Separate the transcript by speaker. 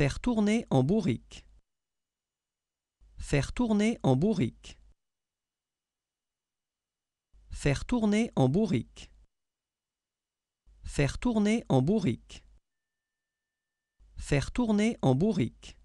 Speaker 1: Faire tourner en bourrique. Faire tourner en bourrique. Faire tourner en bourrique. Faire tourner en bourrique. Faire tourner en bourrique.